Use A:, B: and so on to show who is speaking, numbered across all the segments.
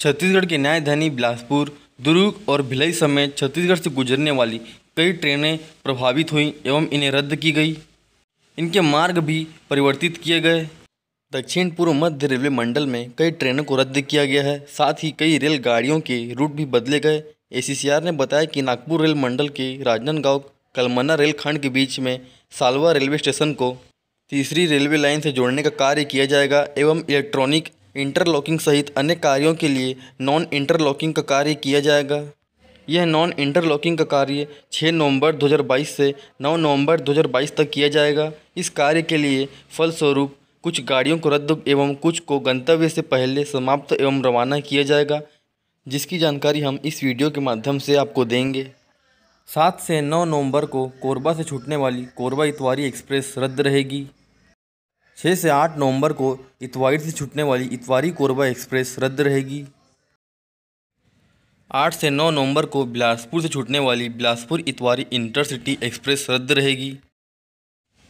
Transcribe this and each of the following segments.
A: छत्तीसगढ़ की राजधानी बिलासपुर दुर्ग और भिलई समेत छत्तीसगढ़ से गुजरने वाली कई ट्रेनें प्रभावित हुईं एवं इन्हें रद्द की गई इनके मार्ग भी परिवर्तित किए गए दक्षिण पूर्व मध्य रेलवे मंडल में कई ट्रेनों को रद्द किया गया है साथ ही कई रेलगाड़ियों के रूट भी बदले गए ए ने बताया कि नागपुर रेल मंडल के राजनांदगांव कलमना रेलखंड के बीच में सालवा रेलवे स्टेशन को तीसरी रेलवे लाइन से जोड़ने का कार्य किया जाएगा एवं इलेक्ट्रॉनिक इंटरलॉकिंग सहित अन्य कार्यों के लिए नॉन इंटरलॉकिंग का कार्य किया जाएगा यह नॉन इंटरलॉकिंग का कार्य 6 नवंबर 2022 से 9 नवंबर 2022 तक किया जाएगा इस कार्य के लिए फलस्वरूप कुछ गाड़ियों को रद्द एवं कुछ को गंतव्य से पहले समाप्त एवं रवाना किया जाएगा जिसकी जानकारी हम इस वीडियो के माध्यम से आपको देंगे सात से नौ नवंबर को कोरबा से छूटने वाली कोरबा इतवारी एक्सप्रेस रद्द रहेगी छः से आठ नवंबर को इतवारी से छूटने वाली इतवारी कोरबा एक्सप्रेस रद्द रहेगी आठ से नौ नवंबर को बिलासपुर से छूटने वाली बिलासपुर इतवारी इंटरसिटी एक्सप्रेस रद्द रहेगी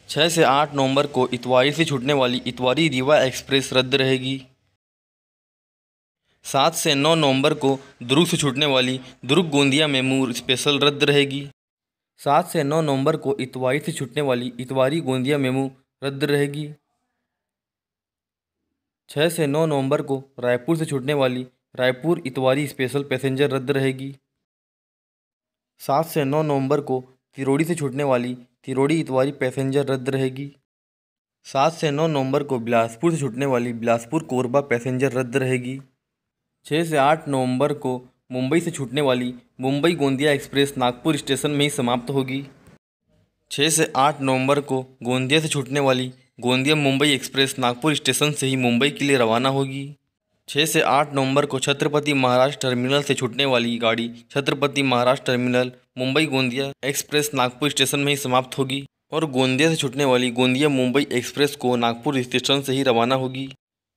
A: छः से आठ नवंबर को इतवारी से छूटने वाली इतवारी रीवा एक्सप्रेस रद्द रहेगी सात से नौ नवंबर को दुर्ग से छूटने वाली दुर्ग गोंदिया मेमूर स्पेशल रद्द रहेगी सात से नौ नवंबर को इतवारी से छूटने वाली इतवारी गोंदिया मेमू रद्द रहेगी छः से नौ नवंबर को रायपुर से छूटने वाली रायपुर इतवारी स्पेशल पैसेंजर रद्द रहेगी सात से नौ नवंबर को तिरोड़ी से छूटने वाली तिरोड़ी इतवारी पैसेंजर रद्द रहेगी सात से नौ नवंबर को बिलासपुर से छूटने वाली बिलासपुर कोरबा पैसेंजर रद्द रहेगी छः से आठ नवंबर को मुंबई से छूटने वाली मुंबई गोंदिया एक्सप्रेस नागपुर स्टेशन में ही समाप्त होगी छः से आठ नवंबर को गोंदिया से छूटने वाली गोंदिया मुंबई एक्सप्रेस नागपुर स्टेशन से ही मुंबई के लिए रवाना होगी छः से आठ नवंबर को छत्रपति महाराज टर्मिनल से छूटने वाली गाड़ी Chhatrapati Maharaj terminal Mumbai Gondia express Nagpur station में ही समाप्त होगी और गोंदिया से छूटने वाली गोंदिया मुंबई एक्सप्रेस को नागपुर स्टेशन से ही रवाना होगी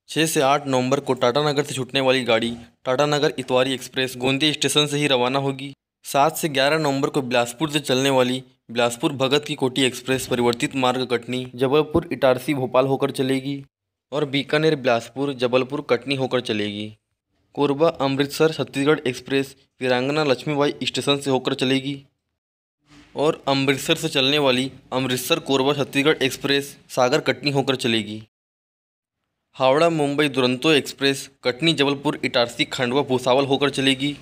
A: छः से आठ नवंबर को टाटानगर से छूटने वाली गाड़ी टाटानगर इतवारी एक्सप्रेस गोंदिया स्टेशन से ही रवाना होगी सात से ग्यारह नवंबर को बिलासपुर से चलने वाली बिलासपुर भगत की कोटी एक्सप्रेस परिवर्तित मार्ग कटनी जबलपुर इटारसी भोपाल होकर चलेगी और बीकानेर बिलासपुर जबलपुर कटनी होकर चलेगी कोरबा अमृतसर छत्तीसगढ़ एक्सप्रेस वीरांगना लक्ष्मीबाई स्टेशन से होकर चलेगी और अमृतसर से चलने वाली अमृतसर कोरबा छत्तीसगढ़ एक्सप्रेस सागर कटनी होकर चलेगी हावड़ा मुंबई दुरंतो एक्सप्रेस कटनी जबलपुर इटारसी खंडवा भूसावल होकर चलेगी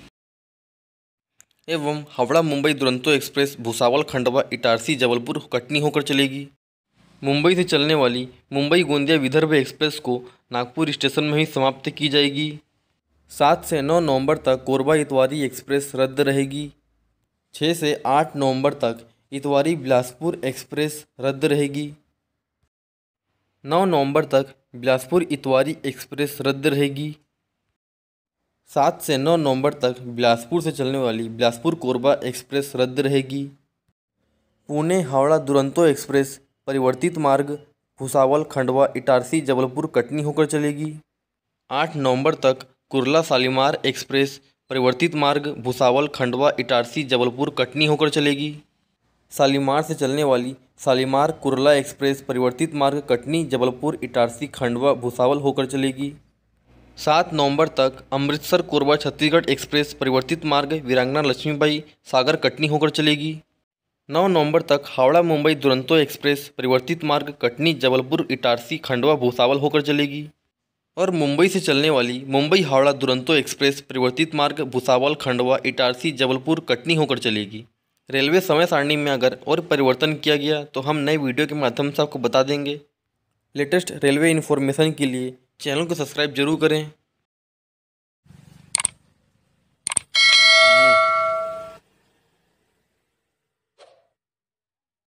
A: एवं हावड़ा मुंबई दुरंतो एक्सप्रेस भुसावल खंडवा इटारसी जबलपुर कटनी होकर चलेगी मुंबई से चलने वाली मुंबई गोंदिया विदर्भ एक्सप्रेस को नागपुर स्टेशन में ही समाप्त की जाएगी सात से नौ नवंबर तक कोरबा इतवारी एक्सप्रेस रद्द रहेगी छः से आठ नवंबर तक इतवारी बिलासपुर एक्सप्रेस रद्द रहेगी नौ नवंबर तक बिलासपुर इतवारी एक्सप्रेस रद्द रहेगी सात से नौ नवंबर तक बिलासपुर से चलने वाली बिलासपुर कोरबा एक्सप्रेस रद्द रहेगी पुणे हावड़ा दुरंतो एक्सप्रेस परिवर्तित मार्ग भुसावल खंडवा इटारसी जबलपुर कटनी होकर चलेगी आठ नवंबर तक कुरला सालीमार एक्सप्रेस परिवर्तित मार्ग भुसावल खंडवा इटारसी जबलपुर कटनी होकर चलेगी सालीमार से चलने वाली सालीमार कुरला एक्सप्रेस परिवर्तित मार्ग कटनी जबलपुर इटारसी खंडवा भुसावल होकर चलेगी सात नवंबर तक अमृतसर कोरबा छत्तीसगढ़ एक्सप्रेस परिवर्तित मार्ग वीरांगना लक्ष्मीबाई सागर कटनी होकर चलेगी नौ नवंबर तक हावड़ा मुंबई दुरंतो एक्सप्रेस परिवर्तित मार्ग कटनी जबलपुर इटारसी खंडवा भूसावल होकर चलेगी और मुंबई से चलने वाली मुंबई हावड़ा दुरंतो एक्सप्रेस परिवर्तित मार्ग भूसावल खंडवा इटारसी जबलपुर कटनी होकर चलेगी रेलवे समय सारणी में अगर और परिवर्तन किया गया तो हम नए वीडियो के माध्यम से आपको बता देंगे लेटेस्ट रेलवे इन्फॉर्मेशन के लिए चैनल को सब्सक्राइब जरूर करें